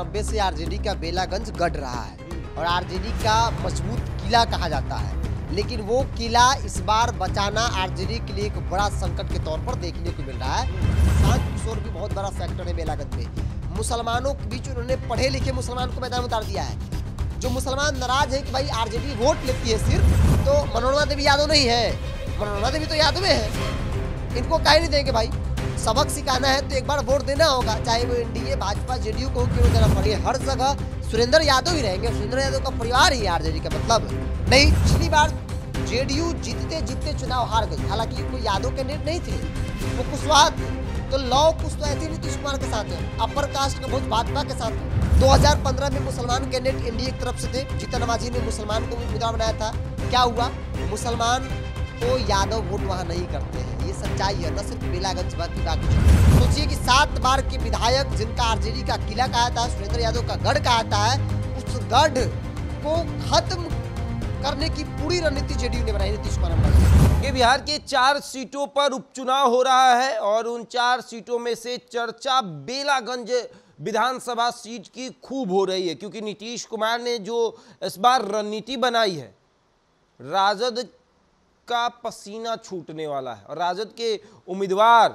नब्बे से आरजेडी का बेलागंज गढ़ रहा है और आरजेडी का मजबूत किला कहा जाता है लेकिन वो किला इस बार बचाना आरजेडी के लिए एक बड़ा संकट के तौर पर देखने को मिल रहा है किसान किशोर भी बहुत बड़ा सेक्टर है बेलागंज में मुसलमानों के बीच उन्होंने पढ़े लिखे मुसलमान को मैदान उतार दिया है जो मुसलमान नाराज है कि भाई आरजेडी वोट लेती है सिर्फ तो मनोरमा देवी यादव नहीं है मनोरमा देवी तो यादव है इनको कह नहीं देंगे भाई सबक सिखाना है तो एक बार वोट देना होगा चाहे वो एनडीए भाजपा जेडीयू को क्यों देना पड़े हर जगह सुरेंद्र यादव ही रहेंगे सुरेंद्र यादव का परिवार ही आरजेडी का मतलब नहीं पिछली बार जेडीयू जीतते जीतते चुनाव हार गई हालांकि कोई यादव कैंडिडेट नहीं थे वो कुशवाहा तो लॉ कुछ तो ऐसे नीतीश कुमार के साथ है अपर कास्ट का बहुत भाजपा के साथ है 2015 में मुसलमान कैंडिडेट एनडीए की तरफ से थे जीतन माझी ने मुसलमान को भी उम्मीदवार बनाया था क्या हुआ मुसलमान तो यादव वोट वहाँ नहीं करते हैं ये सच्चाई है न सिर्फ बेलागंज की बात सोचिए कि सात बार के विधायक जिनका आरजेडी का किला कहा था सुरेंद्र यादव का गढ़ कहा था उस गढ़ को खत्म करने की पूरी रणनीति जेडीयू ने बनाई नीतीश कुमार ये बिहार के चार सीटों पर उपचुनाव हो रहा है और उन चार सीटों में से चर्चा बेलागंज विधानसभा सीट की खूब हो रही है क्योंकि नीतीश कुमार ने जो इस बार रणनीति बनाई है राजद उसका पसीना छूटने वाला है और राजद के उम्मीदवार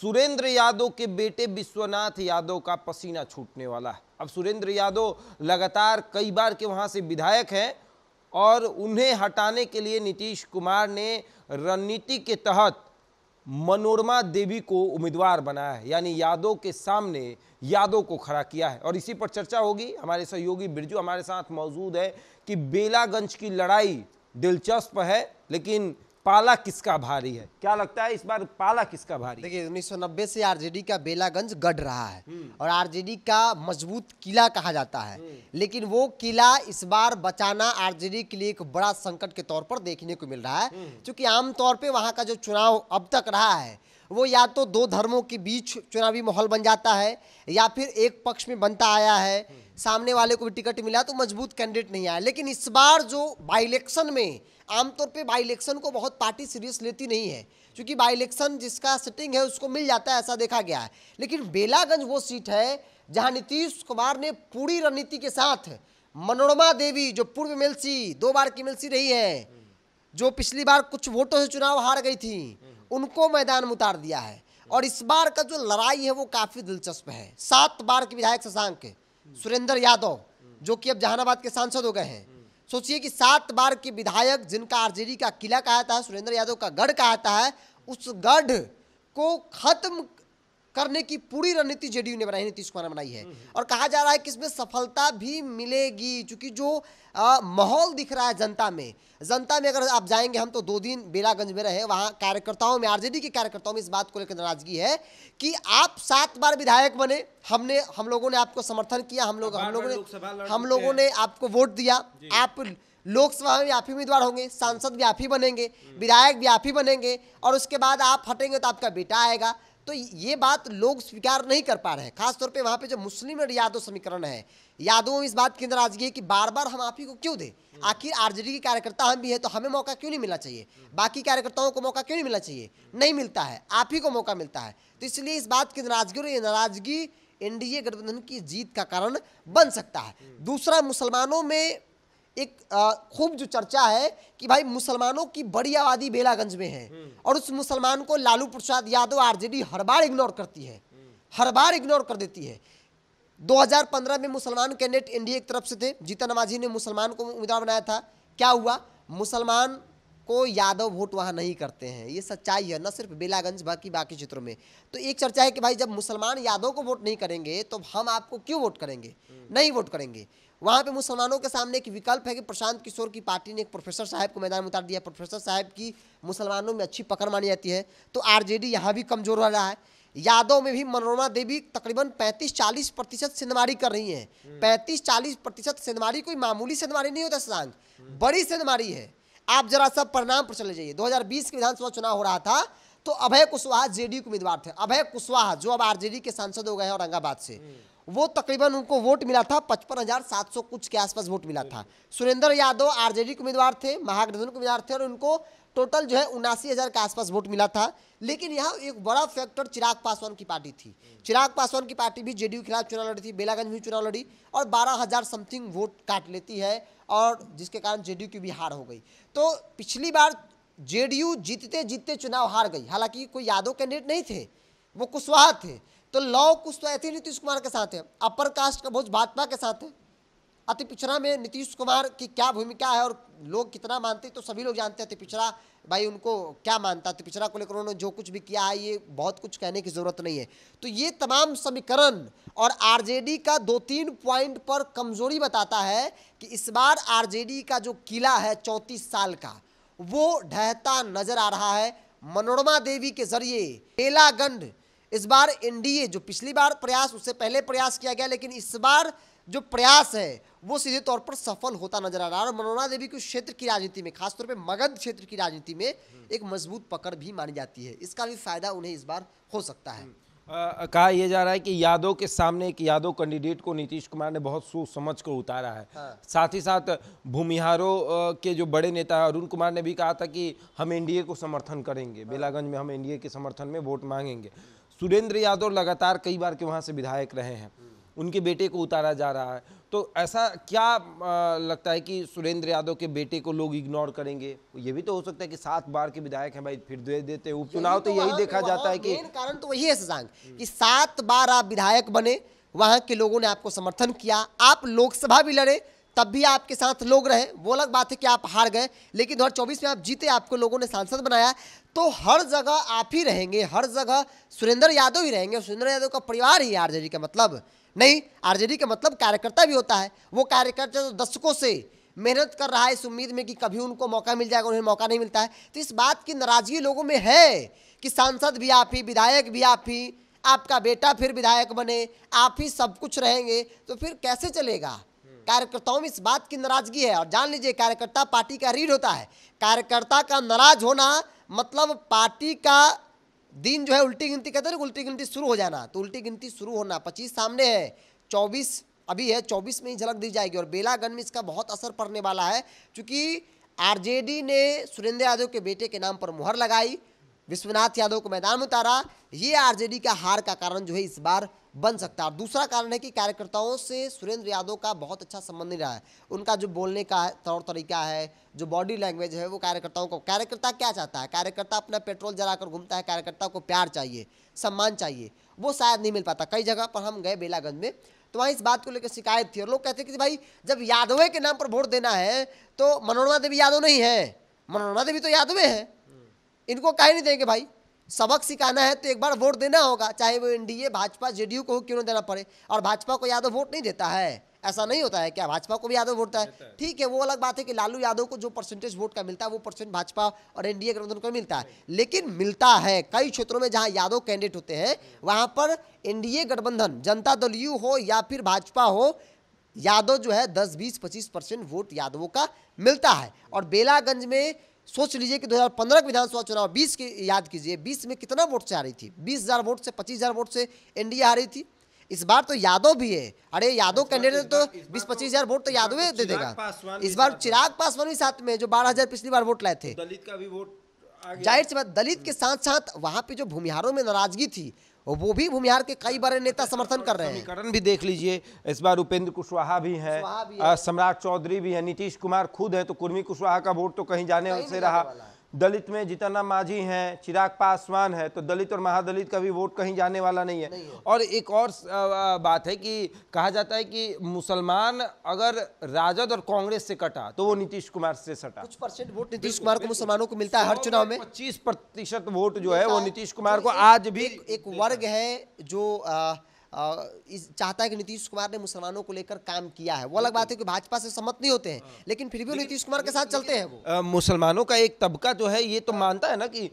सुरेंद्र यादव के बेटे विश्वनाथ यादव का पसीना छूटने वाला है अब सुरेंद्र यादव लगातार कई बार के वहां से विधायक हैं और उन्हें हटाने के लिए नीतीश कुमार ने रणनीति के तहत मनोरमा देवी को उम्मीदवार बनाया है यानी यादव के सामने यादव को खड़ा किया है और इसी पर चर्चा होगी हमारे सहयोगी बिरजू हमारे साथ मौजूद है कि बेलागंज की लड़ाई दिलचस्प है लेकिन पाला किसका भारी है क्या लगता है इस बार पाला किसका भारी देखिए 1990 से आरजेडी का बेलागंज गढ़ रहा है हम्म। और आरजेडी का मजबूत किला कहा जाता है हम्म। लेकिन वो किला इस बार बचाना आरजेडी के लिए एक बड़ा संकट के तौर पर देखने को मिल रहा है हम्म। क्योंकि आमतौर पर वहां का जो चुनाव अब तक रहा है वो या तो दो धर्मों के बीच चुनावी माहौल बन जाता है या फिर एक पक्ष में बनता आया है सामने वाले को भी टिकट मिला तो मजबूत कैंडिडेट नहीं आया लेकिन इस बार जो बाई इलेक्शन में आमतौर पे बाई इलेक्शन को बहुत पार्टी सीरियस लेती नहीं है क्योंकि बाई इलेक्शन जिसका सिटिंग है उसको मिल जाता है ऐसा देखा गया है लेकिन बेलागंज वो सीट है जहाँ नीतीश कुमार ने पूरी रणनीति के साथ मनोरमा देवी जो पूर्व एमएलसी दो बार की एमएलसी रही है जो पिछली बार कुछ वोटों से चुनाव हार गई थी उनको मैदान में उतार दिया है और इस बार का जो लड़ाई है वो काफ़ी दिलचस्प है सात बार के विधायक शशांक सुरेंद्र यादव जो कि अब जहानाबाद के सांसद हो गए हैं सोचिए कि सात बार के विधायक जिनका आरजेडी का किला कहाता है सुरेंद्र यादव का गढ़ कहाता है उस गढ़ को खत्म करने की पूरी रणनीति जेडीयू ने बनाई नीतीश कुमार ने बनाई है और कहा जा रहा है कि इसमें सफलता भी मिलेगी क्योंकि जो माहौल दिख रहा है जनता में जनता में अगर आप जाएंगे हम तो दो दिन बेलागंज में रहे वहाँ कार्यकर्ताओं में आरजेडी के कार्यकर्ताओं में इस बात को लेकर नाराजगी है कि आप सात बार विधायक बने हमने हम लोगों ने आपको समर्थन किया हम लोग हम लोगों ने हम लोगों ने आपको वोट दिया आप लोकसभा में आप ही उम्मीदवार होंगे सांसद भी आप ही बनेंगे हम्म। विधायक भी आप ही बनेंगे और उसके बाद आप हटेंगे तो आपका बेटा आएगा तो ये बात लोग स्वीकार नहीं कर पा रहे हैं खासतौर पे वहाँ पे जो मुस्लिम और यादव समीकरण है यादवों इस बात की नाराजगी है कि बार बार हम आप ही को क्यों दें आखिर आरजेडी के कार्यकर्ता हम भी हैं तो हमें मौका क्यों नहीं मिलना चाहिए बाकी कार्यकर्ताओं को मौका क्यों नहीं मिलना चाहिए नहीं मिलता है आप ही को मौका मिलता है तो इसलिए इस बात की नाराजगी और ये नाराजगी एनडीए गठबंधन की जीत का कारण बन सकता है दूसरा मुसलमानों में एक खूब जो चर्चा है कि भाई मुसलमानों की बड़ी आबादी बेलागंज में है हम्म। और उस मुसलमान को लालू प्रसाद यादव आरजेडी हर बार इग्नोर करती है हम्म। हर बार इग्नोर कर देती है 2015 में मुसलमान कैंडिडेट एनडीए की तरफ से थे जीता नवाजी ने मुसलमान को उम्मीदवार बनाया था क्या हुआ मुसलमान को यादव वोट वहाँ नहीं करते हैं ये सच्चाई है न सिर्फ बेलागंज बाकी बाकी क्षेत्रों में तो एक चर्चा है कि भाई जब मुसलमान यादव को वोट नहीं करेंगे तो हम आपको क्यों वोट करेंगे हम्म। नहीं वोट करेंगे वहाँ पे मुसलमानों के सामने एक विकल्प है कि प्रशांत किशोर की पार्टी ने एक प्रोफेसर साहब को मैदान में उतार दिया प्रोफेसर साहब की मुसलमानों में अच्छी पकड़ मानी जाती है तो आर यहाँ भी कमज़ोर हो रहा है यादव में भी मनोरमा देवी तकरीबन 35-40 प्रतिशत सेंधमारी कर रही हैं 35-40 हम्म। प्रतिशत सेंधमारी कोई मामूली सेंधमारी नहीं होता शशांक हम्म। बड़ी सेंधमारी है आप जरा सब परिणाम पर चले जाइए 2020 के विधानसभा चुनाव हो रहा था तो अभय कुशवाहा जेडीयू के उम्मीदवार थे अभय कुशवाहा जो अब आरजेडी के सांसद हो गए हैं औरंगाबाद से हम्म। वो तकरीबन उनको वोट मिला था पचपन हज़ार सात सौ कुछ के आसपास वोट मिला था सुरेंद्र यादव आरजेडी के उम्मीदवार थे महागठबंधन के उम्मीदवार थे और उनको टोटल जो है उनासी हज़ार के आसपास वोट मिला था लेकिन यहाँ एक बड़ा फैक्टर चिराग पासवान की पार्टी थी चिराग पासवान की पार्टी भी जेडीयू के खिलाफ चुनाव लड़ी थी बेलागंज भी चुनाव लड़ी और बारह हज़ार समथिंग वोट काट लेती है और जिसके कारण जेडीयू की भी हार हो गई तो पिछली बार जेडीयू जीतते जीतते चुनाव हार गई हालांकि कोई यादव कैंडिडेट नहीं थे वो कुशवाहा थे तो लॉ कुछ तो ऐसे नीतीश कुमार के साथ है अपर कास्ट का भोज भाजपा के साथ है अति पिछड़ा में नीतीश कुमार की क्या भूमिका है और लोग कितना मानते तो सभी लोग जानते हैं अति पिछड़ा भाई उनको क्या मानता अति पिछड़ा को लेकर उन्होंने जो कुछ भी किया है ये बहुत कुछ कहने की ज़रूरत नहीं है तो ये तमाम समीकरण और आरजेडी का दो तीन पॉइंट पर कमजोरी बताता है कि इस बार आरजेडी का जो किला है चौंतीस साल का वो ढहता नजर आ रहा है मनोरमा देवी के जरिए बेलागंड इस बार एनडीए जो पिछली बार प्रयास उससे पहले प्रयास किया गया लेकिन इस बार जो प्रयास है वो सीधे तौर पर सफल होता नजर आ रहा है और मनोना देवी को क्षेत्र की राजनीति में खासतौर पर मगध क्षेत्र की राजनीति में एक मजबूत पकड़ भी मानी जाती है इसका भी फायदा उन्हें इस बार हो सकता है आ, कहा यह जा रहा है कि यादव के सामने एक यादव कैंडिडेट को नीतीश कुमार ने बहुत सोच समझ कर उतारा है हाँ। साथ ही साथ भूमिहारों के जो बड़े नेता है अरुण कुमार ने भी कहा था कि हम एनडीए को समर्थन करेंगे हाँ। बेलागंज में हम एनडीए के समर्थन में वोट मांगेंगे सुरेंद्र यादव लगातार कई बार के वहाँ से विधायक रहे हैं उनके बेटे को उतारा जा रहा है तो ऐसा क्या लगता है कि सुरेंद्र यादव के बेटे को लोग इग्नोर करेंगे ये भी तो हो सकता है कि सात बार के विधायक हैं भाई फिर दे देते उपचुनाव तो, तो यही देखा जाता है कि कारण तो वही है शशांक कि सात बार आप विधायक बने वहाँ के लोगों ने आपको समर्थन किया आप लोकसभा भी लड़े तब भी आपके साथ लोग रहे वो अलग बात है कि आप हार गए लेकिन दो में आप जीते आपको लोगों ने सांसद बनाया तो हर जगह आप ही रहेंगे हर जगह सुरेंद्र यादव ही रहेंगे सुरेंद्र यादव का परिवार ही आरजेडी का मतलब नहीं आरजेडी का मतलब कार्यकर्ता भी होता है वो कार्यकर्ता तो दशकों से मेहनत कर रहा है इस उम्मीद में कि कभी उनको मौका मिल जाएगा उन्हें मौका नहीं मिलता है तो इस बात की नाराजगी लोगों में है कि सांसद भी आप ही विधायक भी आप ही आपका बेटा फिर विधायक बने आप ही सब कुछ रहेंगे तो फिर कैसे चलेगा कार्यकर्ताओं में इस बात की नाराजगी है और जान लीजिए कार्यकर्ता पार्टी का रीढ़ होता है कार्यकर्ता का नाराज होना मतलब पार्टी का दिन जो है उल्टी गिनती कहते हैं उल्टी गिनती शुरू हो जाना तो उल्टी गिनती शुरू होना पच्चीस सामने है चौबीस अभी है चौबीस में ही झलक दी जाएगी और बेलागंज में इसका बहुत असर पड़ने वाला है क्योंकि आरजेडी ने सुरेंद्र यादव के बेटे के नाम पर मुहर लगाई विश्वनाथ यादव को मैदान में उतारा ये आरजेडी का हार का कारण जो है इस बार बन सकता है और दूसरा कारण है कि कार्यकर्ताओं से सुरेंद्र यादव का बहुत अच्छा संबंध नहीं रहा है उनका जो बोलने का तौर तरीका है जो बॉडी लैंग्वेज है वो कार्यकर्ताओं को कार्यकर्ता क्या चाहता है कार्यकर्ता अपना पेट्रोल जलाकर घूमता है कार्यकर्ता को प्यार चाहिए सम्मान चाहिए वो शायद नहीं मिल पाता कई जगह पर हम गए बेलागंज में तो वहाँ इस बात को लेकर शिकायत थी और लोग कहते कि भाई जब यादवें के नाम पर वोट देना है तो मनोरमा देवी यादव नहीं है मनोरमा देवी तो यादवें हैं इनको काहे नहीं देंगे भाई सबक सिखाना है तो एक बार वोट देना होगा चाहे वो एनडीए भाजपा जेडीयू को क्यों ना देना पड़े और भाजपा को यादव वोट नहीं देता है ऐसा नहीं होता है क्या भाजपा को भी यादव वोट है ठीक है वो अलग बात है कि लालू यादव को जो परसेंटेज वोट का मिलता है वो परसेंट भाजपा और एनडीए गठबंधन को मिलता है लेकिन मिलता है कई क्षेत्रों में जहाँ यादव कैंडिडेट होते हैं वहाँ पर एनडीए गठबंधन जनता दल यू हो या फिर भाजपा हो यादव जो है दस बीस पच्चीस परसेंट वोट यादवों का मिलता है और बेलागंज में सोच लीजिए कि 2015 के विधानसभा चुनाव 20 के याद कीजिए 20 में कितना वोट से आ रही थी 20,000 वोट से 25,000 वोट से एनडीए आ रही थी इस बार तो यादव भी है अरे यादव कैंडिडेट तो बीस तो पच्चीस हजार वोट तो यादव ही दे देगा इस बार चिराग पासवान भी साथ में जो बारह पिछली बार वोट लाए थे दलित का भी वोट जाहिर सी बात दलित के साथ साथ वहाँ पे जो भूमिहारों में नाराजगी थी और वो भी भूमिहार के कई बड़े नेता समर्थन कर रहे हैं भी देख लीजिए इस बार उपेंद्र कुशवाहा भी हैं सम्राट चौधरी भी हैं नीतीश कुमार खुद है तो कुर्मी कुशवाहा का वोट तो कहीं जाने से रहा दलित में जीतन माझी हैं चिराग पासवान है तो दलित और महादलित का भी वोट कहीं जाने वाला नहीं है, नहीं है। और एक और बात है कि कहा जाता है कि मुसलमान अगर राजद और कांग्रेस से कटा तो वो नीतीश कुमार से सटा कुछ परसेंट वोट नीतीश कुमार को मुसलमानों को मिलता है हर चुनाव में पच्चीस प्रतिशत वोट जो है वो नीतीश कुमार तो को आज भी एक वर्ग है जो इस चाहता है कि नीतीश कुमार ने मुसलमानों को लेकर काम किया है वो अलग बात है कि भाजपा से सम्मत नहीं होते हैं हाँ। लेकिन फिर भी नीतीश कुमार के साथ चलते हैं वो मुसलमानों का एक तबका जो है ये तो हाँ। मानता है ना कि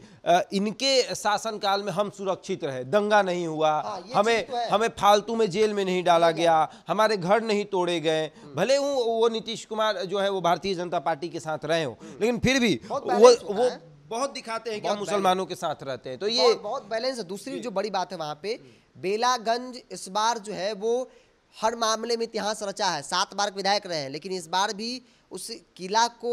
इनके शासनकाल में हम सुरक्षित रहे दंगा नहीं हुआ हाँ, हमें तो हमें फालतू में जेल में नहीं डाला गया हमारे घर नहीं तोड़े गए हम्म। भले वो नीतीश कुमार जो है वो भारतीय जनता पार्टी के साथ रहे हो हम्म। लेकिन फिर भी वो वो बहुत दिखाते हैं बहुत मुसलमानों के साथ रहते हैं तो ये बहुत, बैलेंस है दूसरी जो बड़ी बात है वहाँ पे बेलागंज इस बार जो है वो हर मामले में इतिहास रचा है सात बार विधायक रहे हैं लेकिन इस बार भी उस किला को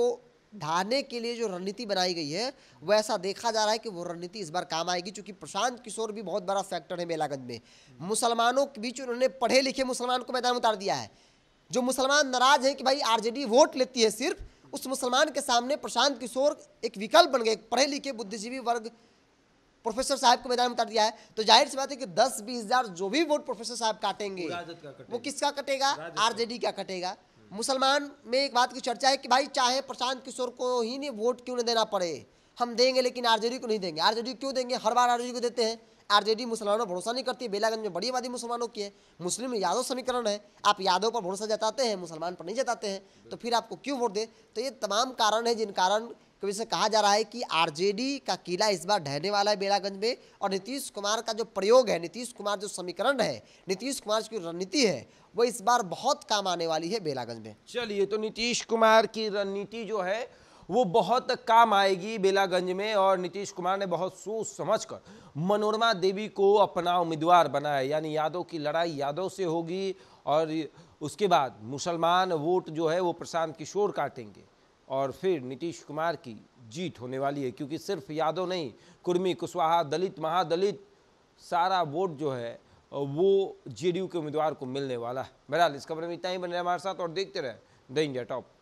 ढाने के लिए जो रणनीति बनाई गई है वो ऐसा देखा जा रहा है कि वो रणनीति इस बार काम आएगी क्योंकि प्रशांत किशोर भी बहुत बड़ा फैक्टर है बेलागंज में मुसलमानों के बीच उन्होंने पढ़े लिखे मुसलमान को मैदान उतार दिया है जो मुसलमान नाराज है कि भाई आरजेडी वोट लेती है सिर्फ उस मुसलमान के सामने प्रशांत किशोर एक विकल्प बन गए पढ़े लिखे बुद्धिजीवी वर्ग प्रोफेसर साहब को मैदान में उतार दिया है तो जाहिर सी बात है कि दस बीस हजार जो भी वोट प्रोफेसर साहब काटेंगे वो किसका कटेगा आरजेडी का कटेगा मुसलमान में एक बात की चर्चा है कि भाई चाहे प्रशांत किशोर को ही नहीं वोट क्यों नहीं देना पड़े हम देंगे लेकिन आरजेडी को नहीं देंगे आरजेडी क्यों देंगे हर बार आरजेडी को देते हैं आरजेडी मुसलमानों पर भरोसा नहीं करती बेलागंज में बड़ी आबादी मुसलमानों की है मुस्लिम यादव समीकरण है आप यादव पर भरोसा जताते हैं मुसलमान पर नहीं जताते हैं तो फिर आपको क्यों वोट दे तो ये तमाम कारण है जिन कारण कभी से कहा जा रहा है कि आरजेडी का किला इस बार ढहने वाला है बेलागंज में और नीतीश कुमार का जो प्रयोग है नीतीश कुमार जो समीकरण है नीतीश कुमार की रणनीति है वो इस बार बहुत काम आने वाली है बेलागंज में चलिए तो नीतीश कुमार की रणनीति जो है वो बहुत काम आएगी बेलागंज में और नीतीश कुमार ने बहुत सोच समझ कर मनोरमा देवी को अपना उम्मीदवार बनाया यानी यादव की लड़ाई यादव से होगी और उसके बाद मुसलमान वोट जो है वो प्रशांत किशोर काटेंगे और फिर नीतीश कुमार की जीत होने वाली है क्योंकि सिर्फ यादव नहीं कुर्मी कुशवाहा दलित महादलित सारा वोट जो है वो जेडीयू के उम्मीदवार को मिलने वाला है बहरहाल इस खबर में इतना ही बने हमारे साथ और देखते रहे द इंडिया टॉप